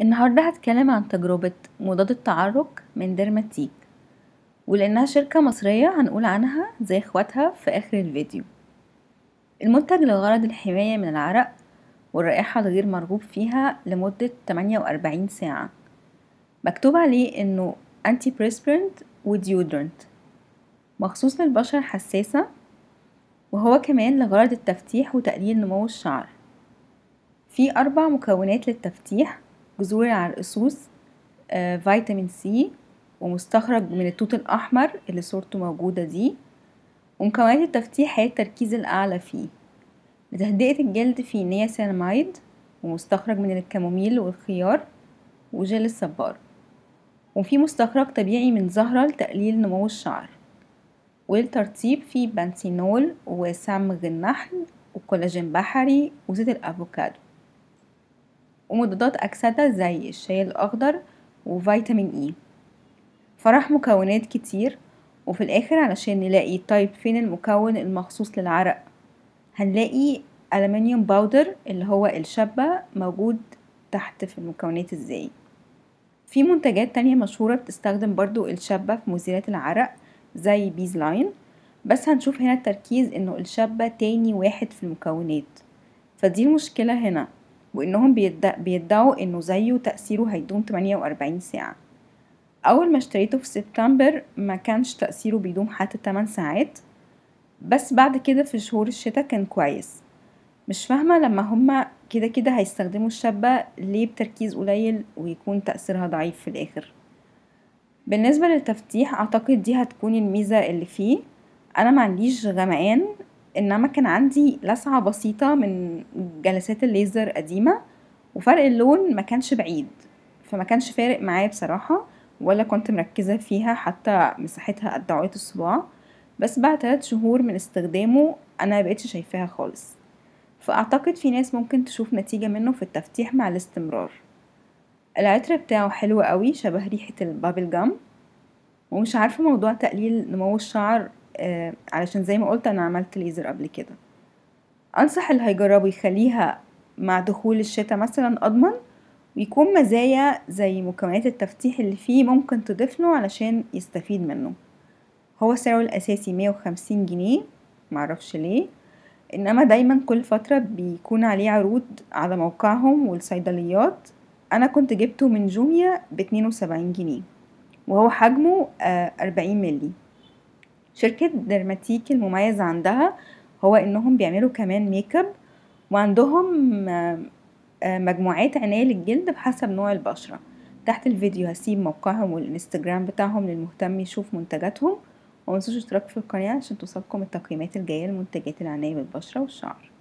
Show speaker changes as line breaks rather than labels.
النهاردة هتكلم عن تجربة مضاد التعرق من ديرماتيك ولأنها شركة مصرية هنقول عنها زي اخواتها في آخر الفيديو المنتج لغرض الحماية من العرق والرائحة الغير مرغوب فيها لمدة 48 ساعة مكتوب عليه انه انتي بريسبرنت وديودرنت مخصوص للبشرة الحساسة وهو كمان لغرض التفتيح وتقليل نمو الشعر في أربع مكونات للتفتيح جذور العرقسوس آه، فيتامين سي ومستخرج من التوت الأحمر اللي صورته موجودة دي ومكونات التفتيح هي التركيز الأعلى فيه لتهدئة الجلد فيه نياسيناميد ومستخرج من الكاموميل والخيار وجل الصبار وفي مستخرج طبيعي من زهرة لتقليل نمو الشعر وللترطيب في بانسينول وسمغ النحل وكولاجين بحري وزيت الأفوكادو ومضادات أكسدة زي الشاي الأخضر وفيتامين إي e. فراح مكونات كتير وفي الآخر علشان نلاقي طيب فين المكون المخصوص للعرق هنلاقي ألمنيوم باودر اللي هو الشابة موجود تحت في المكونات ازاي في منتجات تانية مشهورة بتستخدم برضو الشابة في مزيلات العرق زي بيز لاين بس هنشوف هنا التركيز انه الشابة تاني واحد في المكونات فدي المشكلة هنا وإنهم بيدعوا إنه زيه تأثيره هيدوم 48 ساعة أول ما اشتريته في سبتمبر ما كانش تأثيره بيدوم حتى 8 ساعات بس بعد كده في شهور الشتاء كان كويس مش فاهمة لما هما كده كده هيستخدموا الشابة ليه بتركيز قليل ويكون تأثيرها ضعيف في الآخر بالنسبة للتفتيح أعتقد دي هتكون الميزة اللي فيه أنا معنديش غمقان انما كان عندي لسعة بسيطة من جلسات الليزر قديمة وفرق اللون ما كانش بعيد فما كانش فارق معايا بصراحة ولا كنت مركزة فيها حتى مساحتها قد عويت الصباع بس بعد ثلاث شهور من استخدامه انا مبقتش شايفاها خالص فاعتقد في ناس ممكن تشوف نتيجة منه في التفتيح مع الاستمرار العطر بتاعه حلو قوي شبه ريحة البابل جام ومش عارفة موضوع تقليل نمو الشعر آه، علشان زي ما قلت انا عملت ليزر قبل كده انصح اللي هيجربه يخليها مع دخول الشتاء مثلا اضمن ويكون مزايا زي مكونات التفتيح اللي فيه ممكن تضيف له علشان يستفيد منه هو سعره الاساسي 150 جنيه معرفش ليه انما دايما كل فترة بيكون عليه عروض على موقعهم والصيدليات انا كنت جبته من جوميا ب 72 جنيه وهو حجمه 40 آه، ملي شركة درماتيك المميزة عندها هو انهم بيعملوا كمان ميك اب وعندهم آه، آه، مجموعات عناية للجلد بحسب نوع البشرة تحت الفيديو هسيب موقعهم والانستجرام بتاعهم للمهتم يشوف منتجاتهم ومنسوش اشتراك في القناة عشان توصلكم التقييمات الجاية لمنتجات العناية بالبشرة والشعر